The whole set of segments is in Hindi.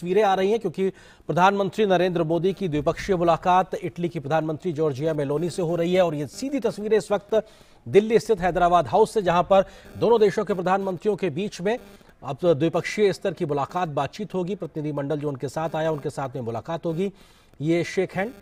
तस्वीरें आ रही हैं क्योंकि प्रधानमंत्री नरेंद्र मोदी की द्विपक्षीय मुलाकात इटली की प्रधानमंत्री जॉर्जिया मेलोनी से हो रही है और ये सीधी तस्वीरें इस वक्त दिल्ली स्थित हैदराबाद हाउस से जहां पर दोनों देशों के प्रधानमंत्रियों के बीच में अब तो द्विपक्षीय स्तर की मुलाकात बातचीत होगी प्रतिनिधिमंडल जो उनके साथ आया उनके साथ में मुलाकात होगी ये शेख हैंड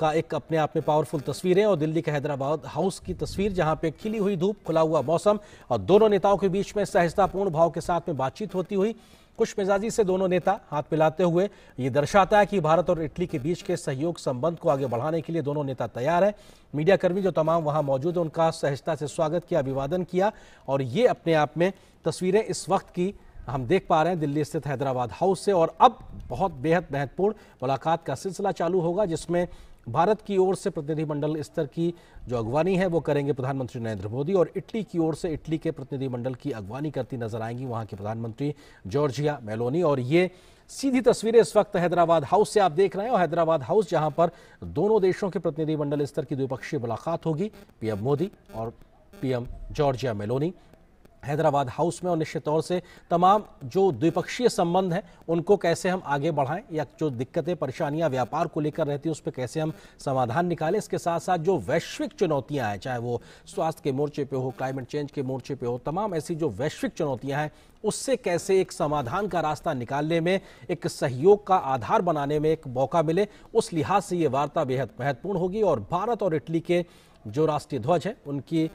का एक अपने आप में पावरफुल तस्वीरें और दिल्ली के हैदराबाद हाउस की तस्वीर जहां पे खिली हुई धूप खुला हुआ मौसम और दोनों नेताओं के बीच में सहजतापूर्ण भाव के साथ में बातचीत होती हुई खुश मिजाजी से दोनों नेता हाथ मिलाते हुए ये दर्शाता है कि भारत और इटली के बीच के सहयोग संबंध को आगे बढ़ाने के लिए दोनों नेता तैयार है मीडियाकर्मी जो तमाम वहां मौजूद है उनका सहजता से स्वागत किया अभिवादन किया और ये अपने आप में तस्वीरें इस वक्त की हम देख पा रहे हैं दिल्ली स्थित हैदराबाद हाउस से और अब बहुत बेहद महत्वपूर्ण मुलाकात का सिलसिला चालू होगा जिसमें भारत की ओर से प्रतिनिधिमंडल स्तर की जो अगवानी है वो करेंगे प्रधानमंत्री नरेंद्र मोदी और इटली की ओर से इटली के प्रतिनिधिमंडल की अगवानी करती नजर आएंगी वहां के प्रधानमंत्री जॉर्जिया मेलोनी और ये सीधी तस्वीरें इस वक्त हैदराबाद हाउस से आप देख रहे हैं और हैदराबाद हाउस जहां पर दोनों देशों के प्रतिनिधिमंडल स्तर की द्विपक्षीय मुलाकात होगी पीएम मोदी और PM Giorgia Meloni Hyderabad House में और निश्चित तौर से तमाम जो द्विपक्षीय संबंध हैं उनको कैसे हम आगे बढ़ाएं या जो दिक्कतें परेशानियां व्यापार को लेकर रहती हैं उस पर कैसे हम समाधान निकालें इसके साथ साथ जो वैश्विक चुनौतियां हैं चाहे वो स्वास्थ्य के मोर्चे पे हो क्लाइमेट चेंज के मोर्चे पे हो तमाम ऐसी जो वैश्विक चुनौतियाँ हैं उससे कैसे एक समाधान का रास्ता निकालने में एक सहयोग का आधार बनाने में एक मौका मिले उस लिहाज से ये वार्ता बेहद महत्वपूर्ण होगी और भारत और इटली के जो राष्ट्रीय ध्वज है उनकी